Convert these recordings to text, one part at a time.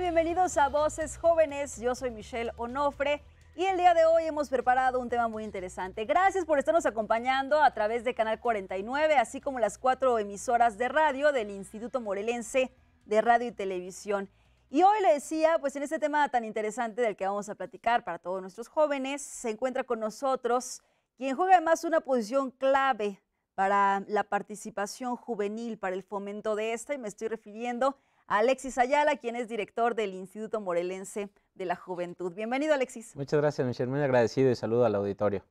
Bienvenidos a Voces Jóvenes. Yo soy Michelle Onofre y el día de hoy hemos preparado un tema muy interesante. Gracias por estarnos acompañando a través de Canal 49, así como las cuatro emisoras de radio del Instituto Morelense de Radio y Televisión. Y hoy le decía, pues en este tema tan interesante del que vamos a platicar para todos nuestros jóvenes, se encuentra con nosotros quien juega además una posición clave para la participación juvenil, para el fomento de esta, y me estoy refiriendo a Alexis Ayala, quien es director del Instituto Morelense de la Juventud. Bienvenido, Alexis. Muchas gracias, Michelle. Muy agradecido y saludo al auditorio.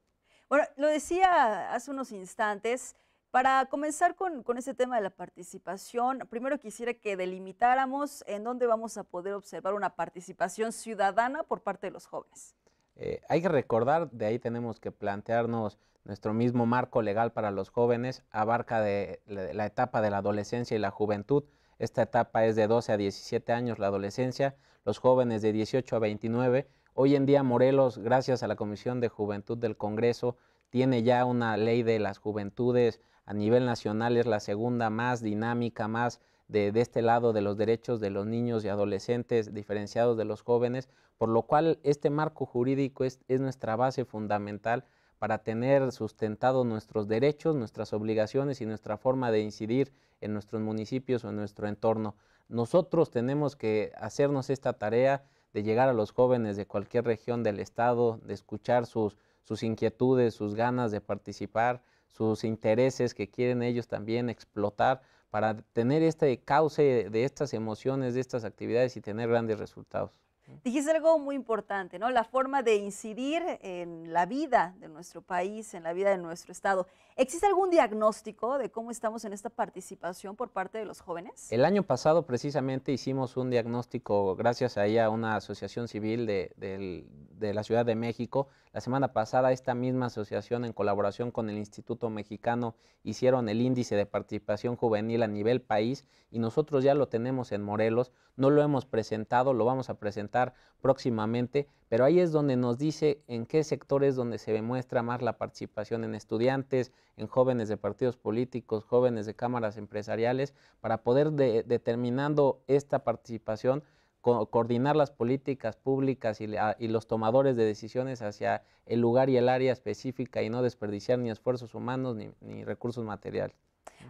Bueno, lo decía hace unos instantes. Para comenzar con, ese tema de la participación, primero quisiera que delimitáramos en dónde vamos a poder observar una participación ciudadana por parte de los jóvenes. Eh, hay que recordar, de ahí tenemos que plantearnos nuestro mismo marco legal para los jóvenes, abarca de la etapa de la adolescencia y la juventud, esta etapa es de 12 a 17 años, la adolescencia, los jóvenes de 18 a 29. Hoy en día Morelos, gracias a la Comisión de Juventud del Congreso, tiene ya una ley de las juventudes a nivel nacional, es la segunda más dinámica, más de, este lado de los derechos de los niños y adolescentes diferenciados de los jóvenes, por lo cual este marco jurídico es nuestra base fundamental para tener sustentados nuestros derechos, nuestras obligaciones y nuestra forma de incidir en nuestros municipios o en nuestro entorno. Nosotros tenemos que hacernos esta tarea de llegar a los jóvenes de cualquier región del estado, de escuchar sus, sus inquietudes, sus ganas de participar, sus intereses que quieren ellos también explotar para tener este cauce de estas emociones, de estas actividades y tener grandes resultados. Dijiste algo muy importante, ¿no? La forma de incidir en la vida de nuestro país, en la vida de nuestro Estado. ¿Existe algún diagnóstico de cómo estamos en esta participación por parte de los jóvenes? El año pasado precisamente hicimos un diagnóstico, gracias a una asociación civil de la Ciudad de México, la semana pasada esta misma asociación en colaboración con el Instituto Mexicano hicieron el índice de participación juvenil a nivel país y nosotros ya lo tenemos en Morelos, no lo hemos presentado, lo vamos a presentar próximamente, pero ahí es donde nos dice en qué sectores donde se demuestra más la participación en estudiantes, en jóvenes de partidos políticos, jóvenes de cámaras empresariales, para poder determinando esta participación coordinar las políticas públicas ah, y, los tomadores de decisiones hacia el lugar y el área específica y no desperdiciar ni esfuerzos humanos ni, recursos materiales.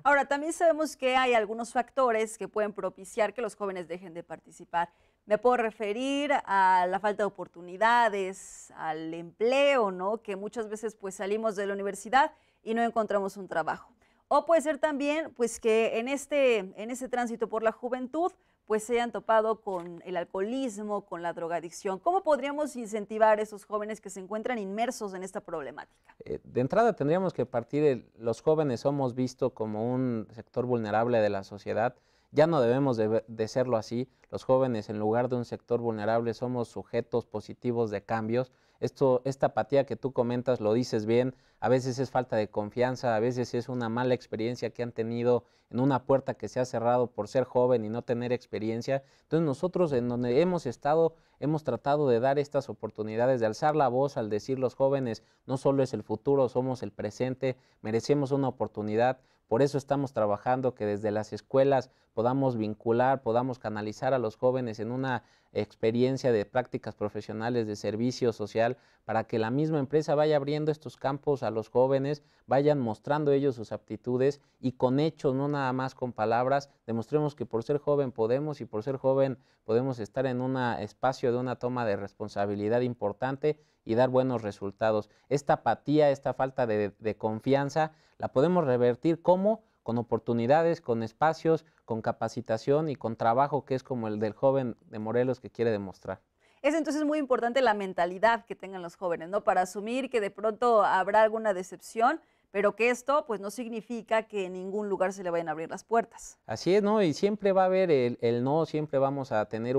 Ahora, también sabemos que hay algunos factores que pueden propiciar que los jóvenes dejen de participar. Me puedo referir a la falta de oportunidades, al empleo, ¿no? Que muchas veces pues salimos de la universidad y no encontramos un trabajo. O puede ser también pues que en este, en este tránsito por la juventud pues se hayan topado con el alcoholismo, con la drogadicción. ¿Cómo podríamos incentivar a esos jóvenes que se encuentran inmersos en esta problemática? Eh, de entrada tendríamos que partir, los jóvenes somos visto como un sector vulnerable de la sociedad, ya no debemos de, serlo así. Los jóvenes, en lugar de un sector vulnerable, somos sujetos positivos de cambios. Esto, esta apatía que tú comentas, lo dices bien, a veces es falta de confianza, a veces es una mala experiencia que han tenido en una puerta que se ha cerrado por ser joven y no tener experiencia. Entonces nosotros en donde hemos estado, hemos tratado de dar estas oportunidades, de alzar la voz al decir los jóvenes, no solo es el futuro, somos el presente, merecemos una oportunidad por eso estamos trabajando que desde las escuelas podamos vincular, podamos canalizar a los jóvenes en una experiencia de prácticas profesionales de servicio social para que la misma empresa vaya abriendo estos campos a los jóvenes, vayan mostrando ellos sus aptitudes y con hechos, no nada más con palabras, demostremos que por ser joven podemos y por ser joven podemos estar en un espacio de una toma de responsabilidad importante y dar buenos resultados. Esta apatía, esta falta de, confianza, la podemos revertir como con oportunidades, con espacios, con capacitación y con trabajo que es como el del joven de Morelos que quiere demostrar. Es entonces muy importante la mentalidad que tengan los jóvenes, ¿no? Para asumir que de pronto habrá alguna decepción, pero que esto pues no significa que en ningún lugar se le vayan a abrir las puertas. Así es, ¿no? Y siempre va a haber el, no, siempre vamos a tener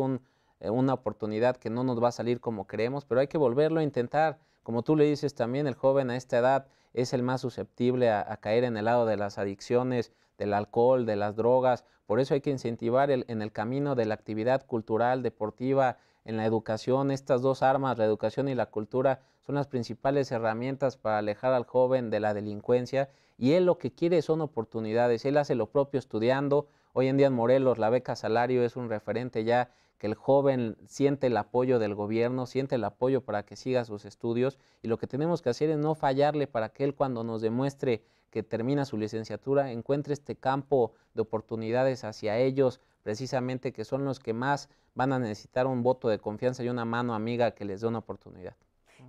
eh, una oportunidad que no nos va a salir como creemos, pero hay que volverlo a intentar. Como tú le dices también, el joven a esta edad es el más susceptible a, caer en el lado de las adicciones, del alcohol, de las drogas. Por eso hay que incentivar en el camino de la actividad cultural, deportiva, en la educación. Estas dos armas, la educación y la cultura, son las principales herramientas para alejar al joven de la delincuencia. Y él lo que quiere son oportunidades. Él hace lo propio estudiando. Hoy en día en Morelos la beca salario es un referente ya que el joven siente el apoyo del gobierno, siente el apoyo para que siga sus estudios y lo que tenemos que hacer es no fallarle para que él cuando nos demuestre que termina su licenciatura encuentre este campo de oportunidades hacia ellos, precisamente que son los que más van a necesitar un voto de confianza y una mano amiga que les dé una oportunidad.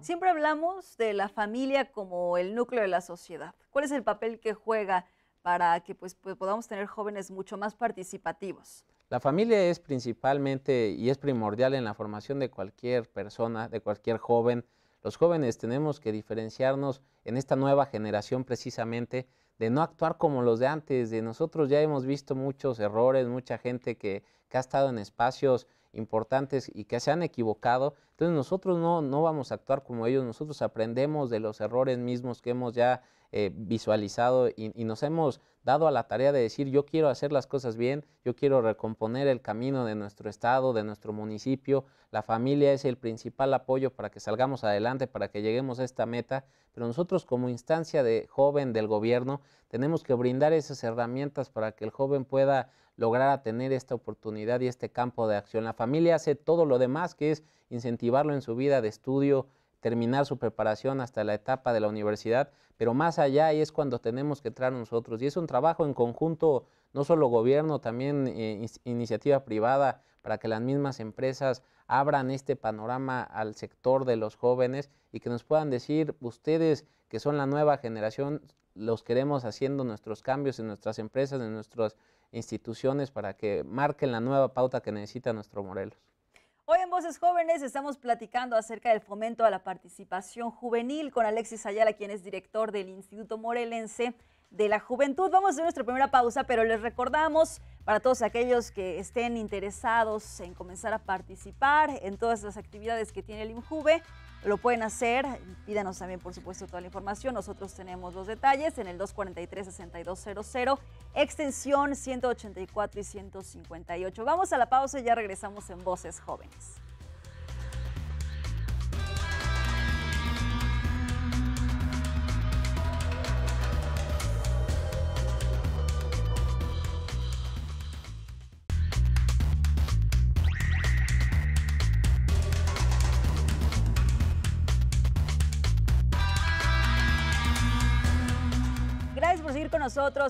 Siempre hablamos de la familia como el núcleo de la sociedad. ¿Cuál es el papel que juega para que pues, pues, podamos tener jóvenes mucho más participativos? La familia es principalmente y es primordial en la formación de cualquier persona, de cualquier joven. Los jóvenes tenemos que diferenciarnos en esta nueva generación precisamente de no actuar como los de antes, de nosotros ya hemos visto muchos errores, mucha gente que, que ha estado en espacios importantes y que se han equivocado. Entonces nosotros no, no vamos a actuar como ellos, nosotros aprendemos de los errores mismos que hemos ya eh, visualizado y, nos hemos dado a la tarea de decir yo quiero hacer las cosas bien, yo quiero recomponer el camino de nuestro estado, de nuestro municipio, la familia es el principal apoyo para que salgamos adelante, para que lleguemos a esta meta, pero nosotros como instancia de joven del gobierno tenemos que brindar esas herramientas para que el joven pueda lograr tener esta oportunidad y este campo de acción. La familia hace todo lo demás que es incentivarlo en su vida de estudio, terminar su preparación hasta la etapa de la universidad, pero más allá y es cuando tenemos que entrar nosotros. Y es un trabajo en conjunto, no solo gobierno, también eh, iniciativa privada, para que las mismas empresas abran este panorama al sector de los jóvenes y que nos puedan decir, ustedes que son la nueva generación, los queremos haciendo nuestros cambios en nuestras empresas, en nuestras instituciones, para que marquen la nueva pauta que necesita nuestro Morelos. Hoy en Voces Jóvenes estamos platicando acerca del fomento a la participación juvenil con Alexis Ayala, quien es director del Instituto Morelense de la Juventud. Vamos a hacer nuestra primera pausa, pero les recordamos para todos aquellos que estén interesados en comenzar a participar en todas las actividades que tiene el INJUVE lo pueden hacer. Pídanos también, por supuesto, toda la información. Nosotros tenemos los detalles en el 243-6200, extensión 184 y 158. Vamos a la pausa y ya regresamos en Voces Jóvenes.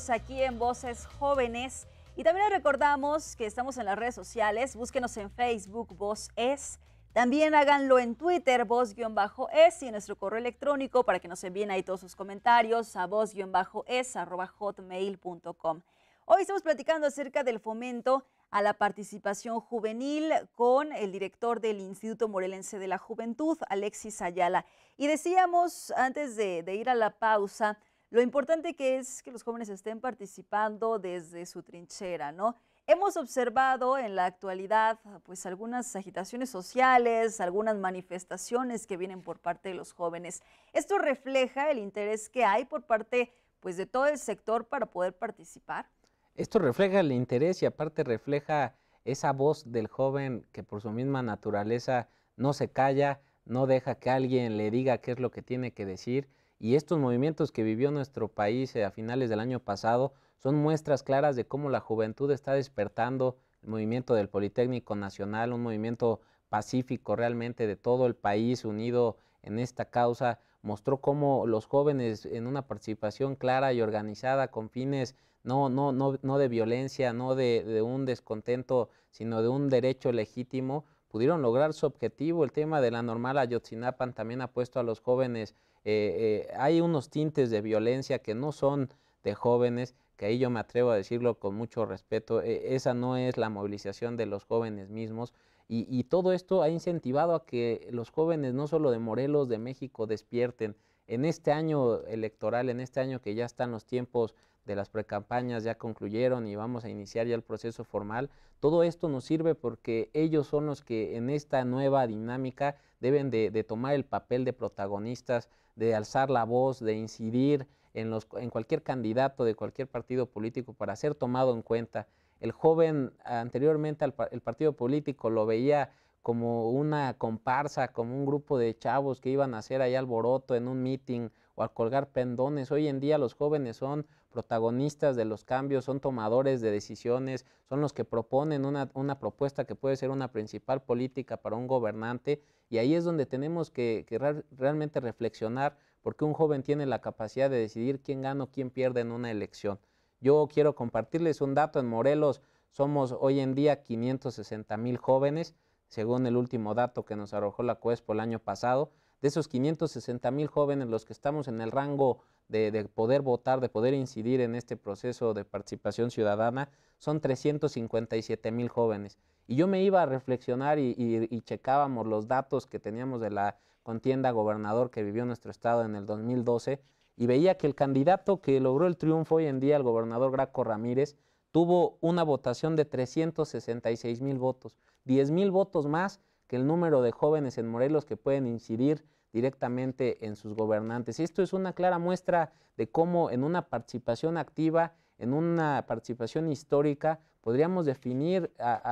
aquí en Voces Jóvenes. Y también les recordamos que estamos en las redes sociales. Búsquenos en Facebook, Voz Es. También háganlo en Twitter, voz-es, y en nuestro correo electrónico para que nos envíen ahí todos sus comentarios a voz hotmail.com. Hoy estamos platicando acerca del fomento a la participación juvenil con el director del Instituto Morelense de la Juventud, Alexis Ayala. Y decíamos, antes de, de ir a la pausa, lo importante que es que los jóvenes estén participando desde su trinchera, ¿no? Hemos observado en la actualidad pues algunas agitaciones sociales, algunas manifestaciones que vienen por parte de los jóvenes. Esto refleja el interés que hay por parte pues de todo el sector para poder participar. Esto refleja el interés y aparte refleja esa voz del joven que por su misma naturaleza no se calla, no deja que alguien le diga qué es lo que tiene que decir, y estos movimientos que vivió nuestro país eh, a finales del año pasado son muestras claras de cómo la juventud está despertando el movimiento del Politécnico Nacional, un movimiento pacífico realmente de todo el país unido en esta causa, mostró cómo los jóvenes en una participación clara y organizada con fines no, no, no, no de violencia, no de, un descontento, sino de un derecho legítimo, pudieron lograr su objetivo. El tema de la normal Ayotzinapan también ha puesto a los jóvenes eh, eh, hay unos tintes de violencia que no son de jóvenes, que ahí yo me atrevo a decirlo con mucho respeto, e, esa no es la movilización de los jóvenes mismos. y, todo esto ha incentivado a que los jóvenes, no solo de Morelos, de México, despierten. En este año electoral, en este año que ya están los tiempos de las precampañas ya concluyeron y vamos a iniciar ya el proceso formal. Todo esto nos sirve porque ellos son los que en esta nueva dinámica deben de, tomar el papel de protagonistas, de alzar la voz, de incidir en, los, en cualquier candidato de cualquier partido político para ser tomado en cuenta. El joven anteriormente al el partido político lo veía como una comparsa, como un grupo de chavos que iban a hacer ahí alboroto en un meeting o al colgar pendones. Hoy en día los jóvenes son protagonistas de los cambios, son tomadores de decisiones, son los que proponen una, propuesta que puede ser una principal política para un gobernante y ahí es donde tenemos que, que realmente reflexionar porque un joven tiene la capacidad de decidir quién gana o quién pierde en una elección. Yo quiero compartirles un dato, en Morelos somos hoy en día 560 mil jóvenes, según el último dato que nos arrojó la CUESPO el año pasado, de esos 560 mil jóvenes los que estamos en el rango de, poder votar, de poder incidir en este proceso de participación ciudadana, son 357 mil jóvenes. Y yo me iba a reflexionar y, y, checábamos los datos que teníamos de la contienda gobernador que vivió nuestro estado en el 2012 y veía que el candidato que logró el triunfo hoy en día, el gobernador Graco Ramírez, tuvo una votación de 366 mil votos, 10 mil votos más que el número de jóvenes en Morelos que pueden incidir directamente en sus gobernantes. Y esto es una clara muestra de cómo en una participación activa, en una participación histórica, podríamos definir,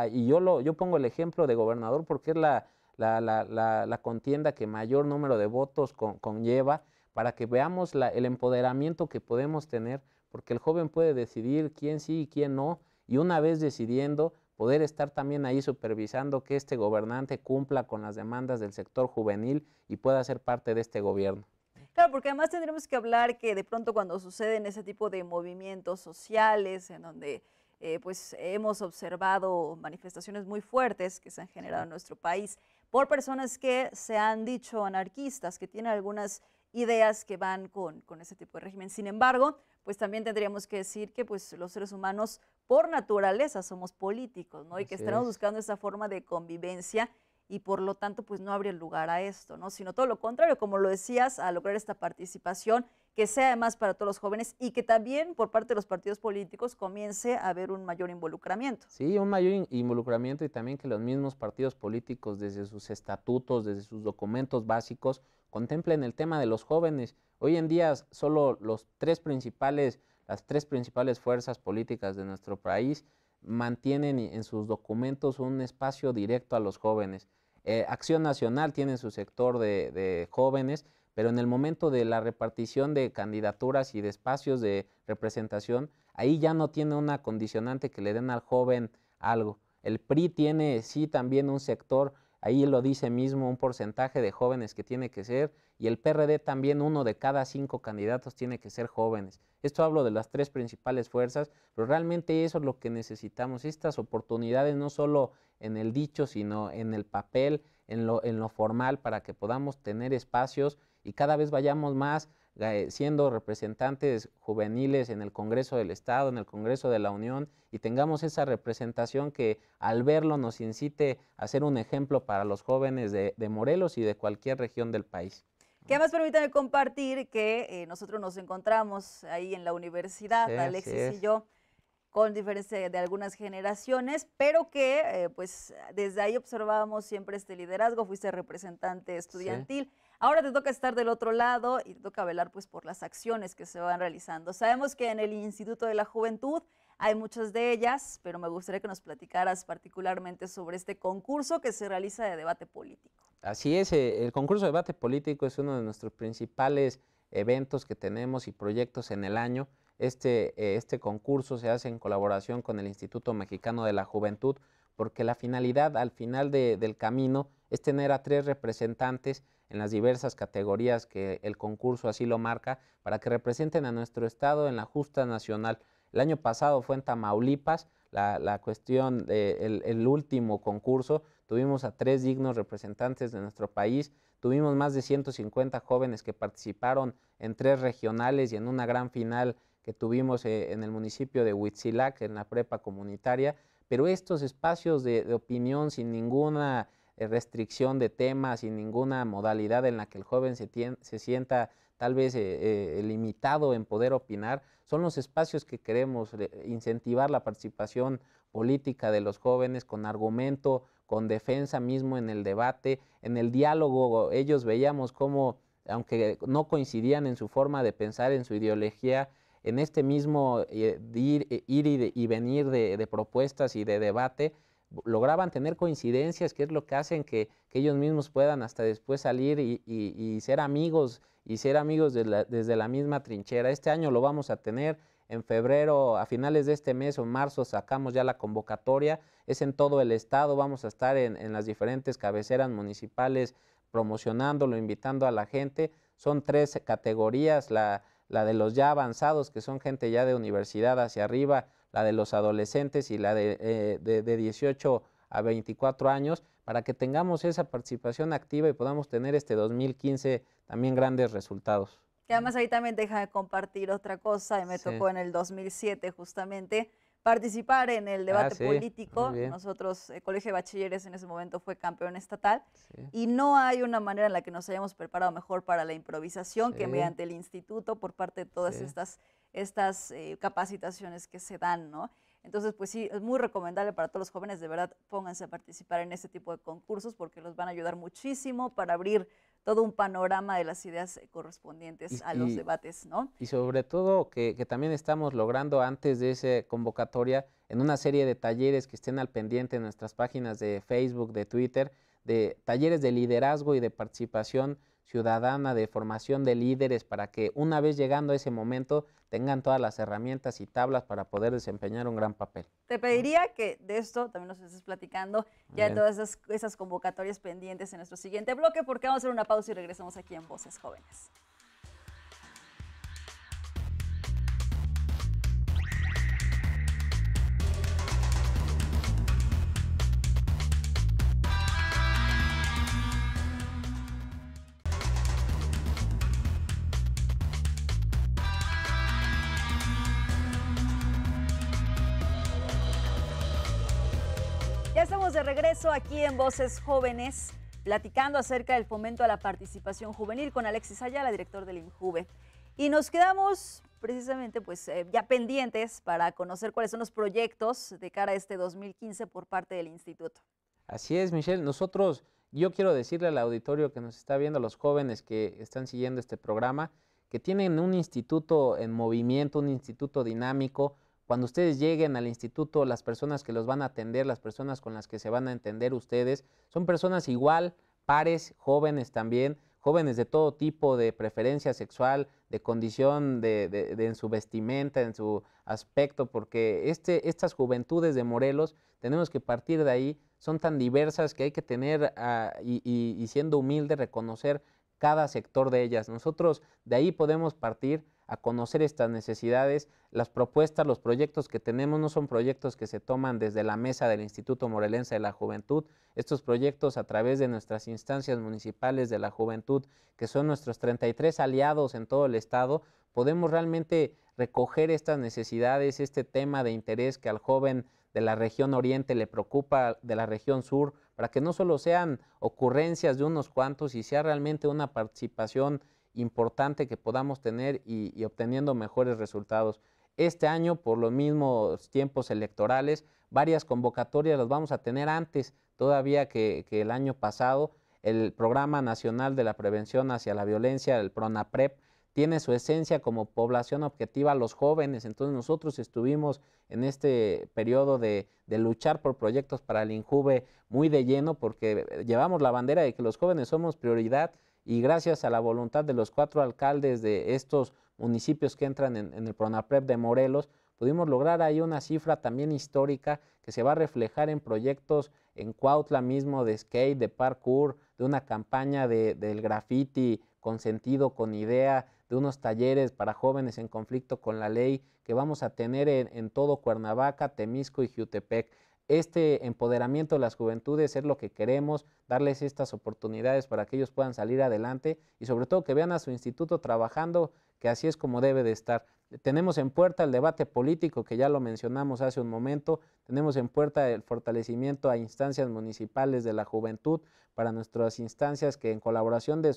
y yo, lo, yo pongo el ejemplo de gobernador porque es la, contienda que mayor número de votos conlleva, para que veamos el empoderamiento que podemos tener, porque el joven puede decidir quién sí y quién no, y una vez decidiendo, poder estar también ahí supervisando que este gobernante cumpla con las demandas del sector juvenil y pueda ser parte de este gobierno. Claro, porque además tendremos que hablar que de pronto cuando suceden ese tipo de movimientos sociales en donde eh, pues hemos observado manifestaciones muy fuertes que se han generado en nuestro país por personas que se han dicho anarquistas, que tienen algunas ideas que van con, con ese tipo de régimen. Sin embargo, pues también tendríamos que decir que pues, los seres humanos por naturaleza somos políticos, ¿no? Y que estamos buscando esa forma de convivencia y por lo tanto pues no el lugar a esto, ¿no? Sino todo lo contrario, como lo decías, a lograr esta participación que sea además para todos los jóvenes y que también por parte de los partidos políticos comience a haber un mayor involucramiento. Sí, un mayor involucramiento y también que los mismos partidos políticos desde sus estatutos, desde sus documentos básicos, contemplen el tema de los jóvenes. Hoy en día solo los tres principales las tres principales fuerzas políticas de nuestro país mantienen en sus documentos un espacio directo a los jóvenes. Eh, Acción Nacional tiene su sector de, de, jóvenes, pero en el momento de la repartición de candidaturas y de espacios de representación, ahí ya no tiene una condicionante que le den al joven algo. El PRI tiene sí también un sector, ahí lo dice mismo, un porcentaje de jóvenes que tiene que ser y el PRD también uno de cada cinco candidatos tiene que ser jóvenes. Esto hablo de las tres principales fuerzas, pero realmente eso es lo que necesitamos, estas oportunidades no solo en el dicho, sino en el papel, en lo, formal, para que podamos tener espacios y cada vez vayamos más eh, siendo representantes juveniles en el Congreso del Estado, en el Congreso de la Unión, y tengamos esa representación que al verlo nos incite a ser un ejemplo para los jóvenes de Morelos y de cualquier región del país. Que además permítame compartir que eh, nosotros nos encontramos ahí en la universidad, Alexis y yo, con diferencia de algunas generaciones, pero que eh, pues desde ahí observábamos siempre este liderazgo, fuiste representante estudiantil. Ahora te toca estar del otro lado y te toca velar pues por las acciones que se van realizando. Sabemos que en el Instituto de la Juventud hay muchas de ellas, pero me gustaría que nos platicaras particularmente sobre este concurso que se realiza de debate político. Así es, eh, el concurso de debate político es uno de nuestros principales eventos que tenemos y proyectos en el año. Este, eh, este concurso se hace en colaboración con el Instituto Mexicano de la Juventud porque la finalidad al final del camino es tener a tres representantes en las diversas categorías que el concurso así lo marca para que representen a nuestro Estado en la justa nacional. El año pasado fue en Tamaulipas la, cuestión, de el, último concurso, tuvimos a tres dignos representantes de nuestro país, tuvimos más de 150 jóvenes que participaron en tres regionales y en una gran final que tuvimos eh, en el municipio de Huitzilac, en la prepa comunitaria, pero estos espacios de, opinión sin ninguna eh, restricción de temas, sin ninguna modalidad en la que el joven se, sienta tal vez eh, limitado en poder opinar, son los espacios que queremos incentivar la participación política de los jóvenes con argumento, con defensa mismo en el debate, en el diálogo. Ellos veíamos cómo, aunque no coincidían en su forma de pensar, en su ideología, en este mismo eh, eh, ir, y, venir de propuestas y de debate, lograban tener coincidencias, que es lo que hacen que, ellos mismos puedan hasta después salir y, ser amigos y ser amigos desde la misma trinchera. Este año lo vamos a tener. En febrero, a finales de este mes o en marzo, sacamos ya la convocatoria. Es en todo el estado. Vamos a estar en, las diferentes cabeceras municipales promocionándolo, invitando a la gente. Son tres categorías. La, la de los ya avanzados, que son gente ya de universidad hacia arriba, la de los adolescentes y la de, eh, de, 18 a 24 años, para que tengamos esa participación activa y podamos tener este 2015 también grandes resultados. además ahí también deja de compartir otra cosa, y me tocó en el 2007 justamente, participar en el ah, debate político. Nosotros, el eh, Colegio de Bachilleres en ese momento fue campeón estatal y no hay una manera en la que nos hayamos preparado mejor para la improvisación que mediante el instituto por parte de todas estas, estas eh, capacitaciones que se dan, ¿no? Entonces, pues sí, es muy recomendable para todos los jóvenes, de verdad, pónganse a participar en este tipo de concursos porque los van a ayudar muchísimo para abrir todo un panorama de las ideas eh, correspondientes a los debates, ¿no? Y sobre todo que, que, también estamos logrando antes de esa convocatoria en una serie de talleres que estén al pendiente en nuestras páginas de Facebook, de Twitter, de talleres de liderazgo y de participación ciudadana de formación de líderes para que una vez llegando a ese momento tengan todas las herramientas y tablas para poder desempeñar un gran papel. Te pediría que de esto también nos estés platicando ya en todas esas, esas convocatorias pendientes en nuestro siguiente bloque porque vamos a hacer una pausa y regresamos aquí en Voces Jóvenes. Voces Jóvenes, platicando acerca del fomento a la participación juvenil con Alexis Ayala, director del INJUVE. Y nos quedamos precisamente pues eh, ya pendientes para conocer cuáles son los proyectos de cara a este 2015 por parte del instituto. Así es, Michelle. Nosotros, yo quiero decirle al auditorio que nos está viendo, a los jóvenes que están siguiendo este programa, que tienen un instituto en movimiento, un instituto dinámico, cuando ustedes lleguen al instituto, las personas que los van a atender, las personas con las que se van a entender ustedes, son personas igual, pares, jóvenes también, jóvenes de todo tipo de preferencia sexual, de condición de, en su vestimenta, en su aspecto, porque este, estas juventudes de Morelos, tenemos que partir de ahí, son tan diversas que hay que tener ah, y, y siendo humilde reconocer cada sector de ellas. Nosotros de ahí podemos partir a conocer estas necesidades. Las propuestas, los proyectos que tenemos no son proyectos que se toman desde la mesa del Instituto Morelense de la Juventud. Estos proyectos a través de nuestras instancias municipales de la juventud, que son nuestros 33 aliados en todo el estado, podemos realmente recoger estas necesidades, este tema de interés que al joven de la región oriente le preocupa, de la región sur, para que no solo sean ocurrencias de unos cuantos y sea realmente una participación importante que podamos tener y, obteniendo mejores resultados. Este año, por los mismos tiempos electorales, varias convocatorias las vamos a tener antes todavía que, el año pasado. El Programa Nacional de la Prevención hacia la Violencia, el PRONAPREP, tiene su esencia como población objetiva los jóvenes. Entonces nosotros estuvimos en este periodo de, de, luchar por proyectos para el INJUVE muy de lleno porque llevamos la bandera de que los jóvenes somos prioridad y gracias a la voluntad de los cuatro alcaldes de estos municipios que entran en, el PRONAPREP de Morelos, pudimos lograr ahí una cifra también histórica que se va a reflejar en proyectos en Cuautla mismo de skate, de parkour, de una campaña de, del graffiti con sentido, con idea, de unos talleres para jóvenes en conflicto con la ley que vamos a tener en, todo Cuernavaca, Temisco y Jutepec este empoderamiento de las juventudes es lo que queremos, darles estas oportunidades para que ellos puedan salir adelante y sobre todo que vean a su instituto trabajando que así es como debe de estar. Tenemos en puerta el debate político, que ya lo mencionamos hace un momento, tenemos en puerta el fortalecimiento a instancias municipales de la juventud, para nuestras instancias que en colaboración de,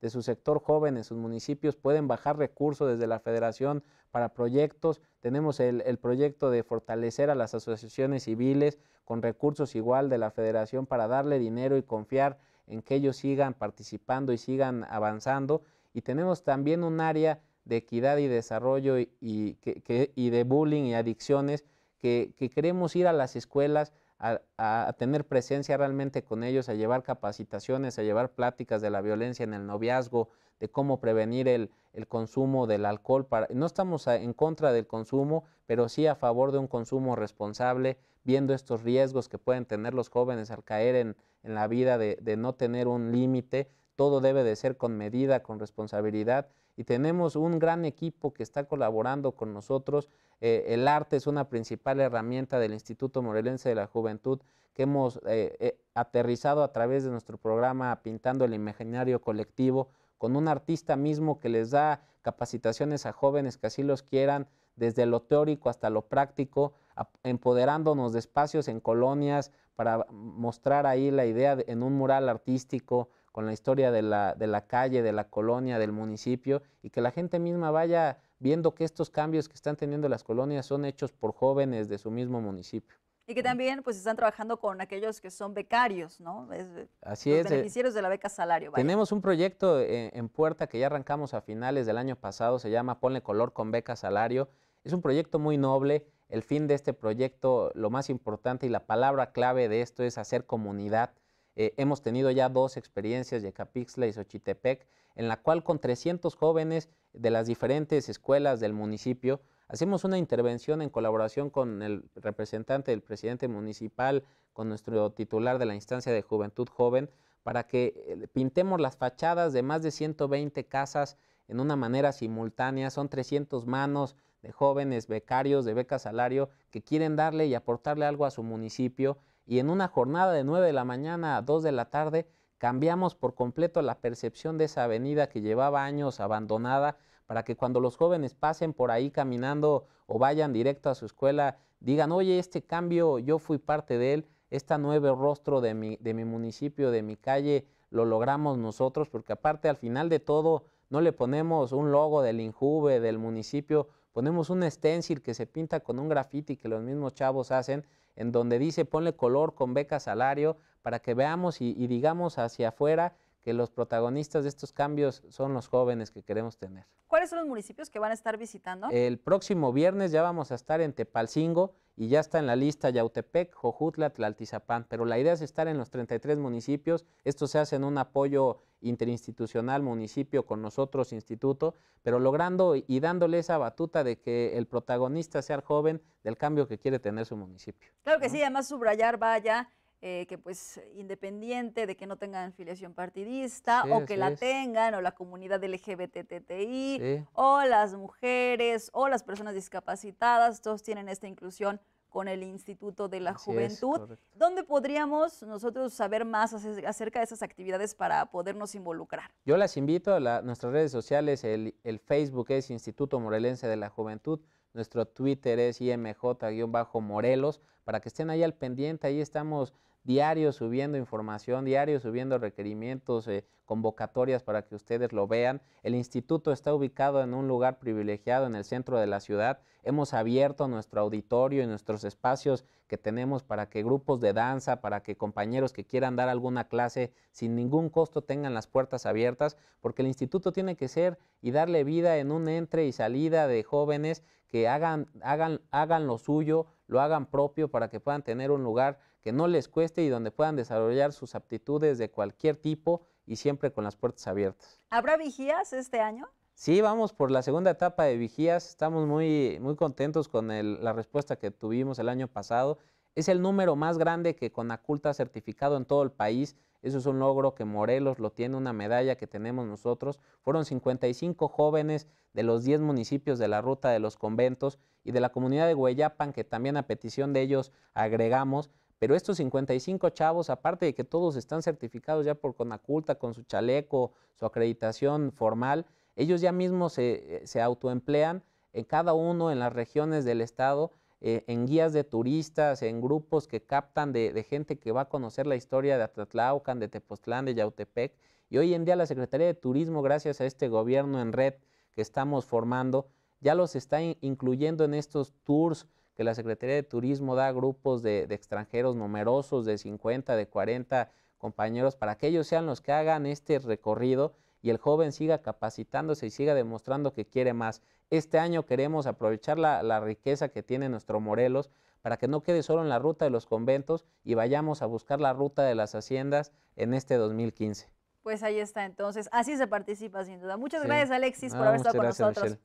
de su sector joven en sus municipios pueden bajar recursos desde la federación para proyectos. Tenemos el proyecto de fortalecer a las asociaciones civiles con recursos igual de la federación para darle dinero y confiar en que ellos sigan participando y sigan avanzando y tenemos también un área de equidad y desarrollo y, de bullying y adicciones que, queremos ir a las escuelas a, tener presencia realmente con ellos, a llevar capacitaciones, a llevar pláticas de la violencia en el noviazgo, de cómo prevenir el, consumo del alcohol. Para, no estamos en contra del consumo, pero sí a favor de un consumo responsable, viendo estos riesgos que pueden tener los jóvenes al caer en, la vida de no tener un límite, todo debe de ser con medida, con responsabilidad y tenemos un gran equipo que está colaborando con nosotros. Eh, el arte es una principal herramienta del Instituto Morelense de la Juventud que hemos eh, eh, aterrizado a través de nuestro programa Pintando el Imaginario Colectivo con un artista mismo que les da capacitaciones a jóvenes que así los quieran, desde lo teórico hasta lo práctico, empoderándonos de espacios en colonias para mostrar ahí la idea en un mural artístico, con la historia de la, calle, de la colonia, del municipio, y que la gente misma vaya viendo que estos cambios que están teniendo las colonias son hechos por jóvenes de su mismo municipio. Y que también pues están trabajando con aquellos que son becarios, ¿no? Eh, eh, beneficiarios de la beca salario. Tenemos un proyecto en, eh, en, puerta que ya arrancamos a finales del año pasado, se llama Ponle Color con Beca Salario. Es un proyecto muy noble. El fin de este proyecto, lo más importante y la palabra clave de esto es hacer comunidad. Eh, hemos tenido ya dos experiencias, Yecapixtla y Xochitepec, en la cual con 300 jóvenes de las diferentes escuelas del municipio hacemos una intervención en colaboración con el representante del presidente municipal, con nuestro titular de la instancia de Juventud Joven, para que eh, pintemos las fachadas de más de 120 casas en una manera simultánea. Son 300 manos de jóvenes becarios de beca salario que quieren darle y aportarle algo a su municipio y en una jornada de 9 de la mañana a 2 de la tarde cambiamos por completo la percepción de esa avenida que llevaba años abandonada para que cuando los jóvenes pasen por ahí caminando o vayan directo a su escuela, digan, oye, este cambio yo fui parte de él, este nuevo rostro de mi, de mi municipio, de mi calle, lo logramos nosotros, porque aparte al final de todo no le ponemos un logo del Injuve, del municipio, ponemos un stencil que se pinta con un graffiti que los mismos chavos hacen en donde dice ponle color con beca salario para que veamos y, y digamos hacia afuera que los protagonistas de estos cambios son los jóvenes que queremos tener. ¿Cuáles son los municipios que van a estar visitando? El próximo viernes ya vamos a estar en Tepalcingo y ya está en la lista Yautepec, Jojutla, Tlaltizapán, pero la idea es estar en los 33 municipios. Esto se hace en un apoyo interinstitucional, municipio con nosotros, instituto, pero logrando y dándole esa batuta de que el protagonista sea el joven del cambio que quiere tener su municipio. Claro que sí, además subrayar, vaya eh, que pues independiente de que no tengan filiación partidista o que la tengan o la comunidad LGBTTI o las mujeres o las personas discapacitadas, todos tienen esta inclusión con el Instituto de la Juventud, ¿Dónde podríamos nosotros saber más acerca de esas actividades para podernos involucrar. Yo las invito a nuestras redes sociales, el, el Facebook es Instituto Morelense de la Juventud, nuestro Twitter es IMJ-Morelos, para que estén ahí al pendiente, ahí estamos diario subiendo información, diario subiendo requerimientos, eh, convocatorias para que ustedes lo vean. El instituto está ubicado en un lugar privilegiado en el centro de la ciudad. Hemos abierto nuestro auditorio y nuestros espacios que tenemos para que grupos de danza, para que compañeros que quieran dar alguna clase sin ningún costo tengan las puertas abiertas, porque el instituto tiene que ser y darle vida en un entre y salida de jóvenes que hagan, hagan, hagan lo suyo, lo hagan propio para que puedan tener un lugar que no les cueste y donde puedan desarrollar sus aptitudes de cualquier tipo y siempre con las puertas abiertas. ¿Habrá vigías este año? Sí, vamos por la segunda etapa de vigías. Estamos muy, muy contentos con la respuesta que tuvimos el año pasado. Es el número más grande que Conaculta ha certificado en todo el país. Eso es un logro que Morelos lo tiene, una medalla que tenemos nosotros. Fueron 55 jóvenes de los 10 municipios de la ruta de los conventos y de la comunidad de Hueyapan, que también a petición de ellos agregamos. Pero estos 55 chavos, aparte de que todos están certificados ya por Conaculta, con su chaleco, su acreditación formal, ellos ya mismos se, autoemplean en cada uno en las regiones del estado, eh, en guías de turistas, en grupos que captan de, gente que va a conocer la historia de Atatlaucan, de Tepoztlán, de Yautepec. Y hoy en día la Secretaría de Turismo, gracias a este gobierno en red que estamos formando, ya los está incluyendo en estos tours que la Secretaría de Turismo da grupos de, extranjeros numerosos, de 50, de 40 compañeros, para que ellos sean los que hagan este recorrido y el joven siga capacitándose y siga demostrando que quiere más. Este año queremos aprovechar la, la, riqueza que tiene nuestro Morelos para que no quede solo en la ruta de los conventos y vayamos a buscar la ruta de las haciendas en este 2015. Pues ahí está, entonces, así se participa sin duda. Muchas gracias, Alexis, por haber estado con nosotros.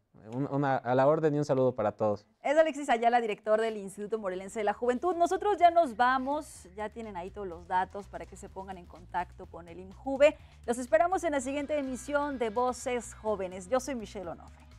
Una, a la orden y un saludo para todos. Es Alexis Ayala, director del Instituto Morelense de la Juventud. Nosotros ya nos vamos, ya tienen ahí todos los datos para que se pongan en contacto con el INJUVE. Los esperamos en la siguiente emisión de Voces Jóvenes. Yo soy Michelle Onofre.